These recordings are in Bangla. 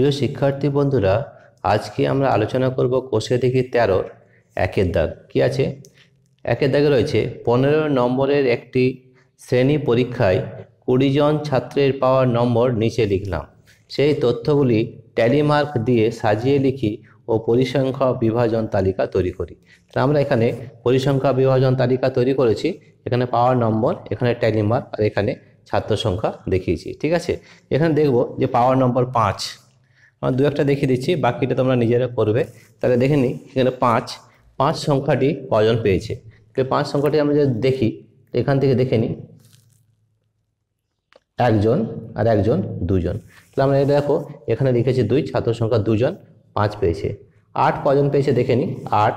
প্রিয় শিক্ষার্থী বন্ধুরা আজকে আমরা আলোচনা করব কোষে দেখি তেরোর একের দাগ কি আছে একের দাগে রয়েছে পনেরো নম্বরের একটি শ্রেণী পরীক্ষায় কুড়িজন ছাত্রের পাওয়ার নম্বর নিচে লিখলাম সেই তথ্যগুলি ট্যালিমার্ক দিয়ে সাজিয়ে লিখি ও পরিসংখ্যা বিভাজন তালিকা তৈরি করি তা আমরা এখানে পরিসংখ্যা বিভাজন তালিকা তৈরি করেছি এখানে পাওয়ার নম্বর এখানে ট্যালিমার্ক আর এখানে ছাত্র সংখ্যা দেখিয়েছি ঠিক আছে এখানে দেখব যে পাওয়ার নম্বর পাঁচ আমার মানে দু একটা দেখিয়ে দিচ্ছি বাকিটা তোমরা নিজেরা করবে তাহলে দেখে নিই এখানে পাঁচ পাঁচ সংখ্যাটি কজন পেয়েছে তো পাঁচ সংখ্যাটি আমরা যদি দেখি এখান থেকে দেখে নিই একজন আর একজন দুজন তাহলে আমরা এটা দেখো এখানে লিখেছি দুই ছাত্র সংখ্যা দুজন পাঁচ পেয়েছে আট কজন পেয়েছে দেখে নিই আট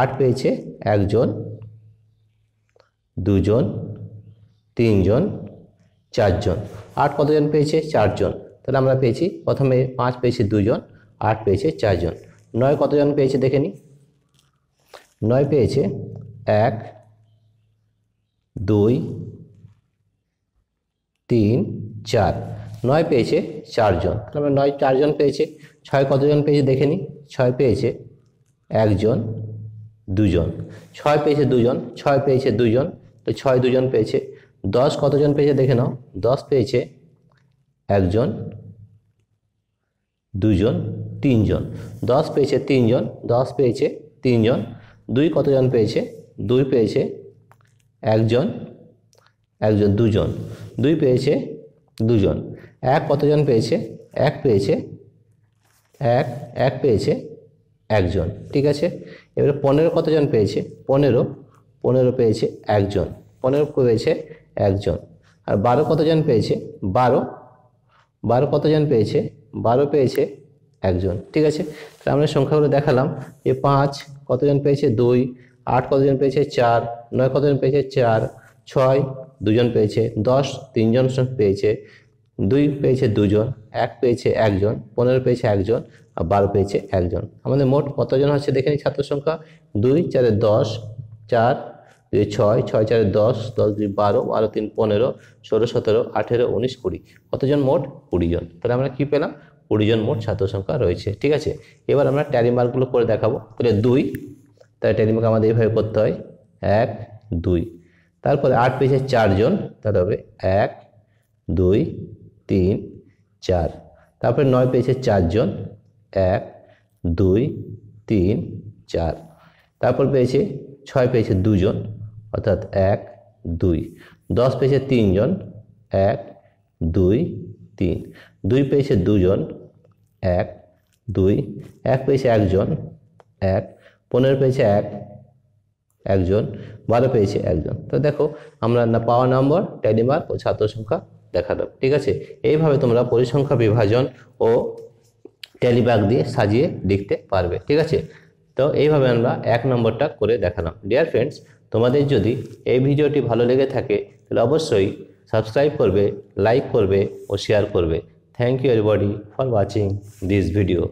আট পেয়েছে একজন দুজন তিনজন চারজন আট কতজন পেয়েছে চারজন তাহলে আমরা পেয়েছি প্রথমে পাঁচ পেয়েছি দুজন আট পেয়েছে চারজন নয় কতজন পেয়েছে দেখে নিই নয় পেয়েছে এক দুই তিন চার নয় পেয়েছে চারজন তাহলে নয় চারজন পেয়েছে ছয় কতজন পেয়েছে দেখে নিই ছয় পেয়েছে একজন দুজন ছয় পেয়েছে দুজন ছয় পেয়েছে দুজন তো ছয় দুজন পেয়েছে দশ কতজন পেয়েছে দেখে নাও দশ পেয়েছে একজন দুজন তিনজন দশ পেয়েছে তিনজন দশ পেয়েছে তিনজন দুই কতজন পেয়েছে দুই পেয়েছে একজন একজন দুজন দুই পেয়েছে দুজন এক কতজন পেয়েছে এক পেয়েছে এক এক পেয়েছে একজন ঠিক আছে এবারে পনেরো কতজন পেয়েছে পনেরো পনেরো পেয়েছে একজন পনেরো পেয়েছে একজন আর বারো কতজন পেয়েছে বারো বারো কতজন পেয়েছে বারো পেয়েছে একজন ঠিক আছে তাহলে আমরা সংখ্যাগুলো দেখালাম যে পাঁচ কতজন পেয়েছে দুই আট কতজন পেয়েছে চার নয় কতজন পেয়েছে চার ছয় দুজন পেয়েছে দশ তিনজন পেয়েছে দুই পেয়েছে দুজন এক পেয়েছে একজন পনেরো পেয়েছে একজন আর বারো পেয়েছে একজন আমাদের মোট কতজন হচ্ছে দেখে নিই ছাত্র সংখ্যা দুই চারে দশ চার ছয় ছয় চারে দশ দশ দুই বারো বারো তিন পনেরো ষোলো সতেরো আঠেরো উনিশ কুড়ি কতজন মোট কুড়িজন তাহলে আমরা কী পেলাম কুড়িজন মোট ছাত্র সংখ্যা রয়েছে ঠিক আছে এবার আমরা মার্কগুলো করে দেখাবো তাহলে দুই তাহলে মার্ক আমাদের এইভাবে করতে হয় এক দুই তারপরে আট পেয়েছে চারজন তাহলে হবে এক দুই তিন চার তারপরে নয় পেয়েছে চারজন এক দুই তিন চার তারপর পেয়েছে ছয় পেয়েছে দুজন অর্থাৎ এক দুই দশ পেয়েছে তিনজন এক দুই তিন দুই পেয়েছে দুজন এক দুই এক পেয়েছে একজন এক পনেরো পেয়েছে এক একজন বারো পেয়েছে একজন তো দেখো আমরা না পাওয়া নম্বর ট্যালিমার ও ছাত্র সংখ্যা দেখালাম ঠিক আছে এইভাবে তোমরা পরিসংখ্যা বিভাজন ও ট্যালিব্যাগ দিয়ে সাজিয়ে লিখতে পারবে ঠিক আছে তো এইভাবে আমরা এক নম্বরটা করে দেখালাম ডিয়ার ফ্রেন্ডস তোমাদের যদি এই ভিডিওটি ভালো লেগে থাকে তাহলে অবশ্যই সাবস্ক্রাইব করবে লাইক করবে ও শেয়ার করবে thank you everybody for watching this video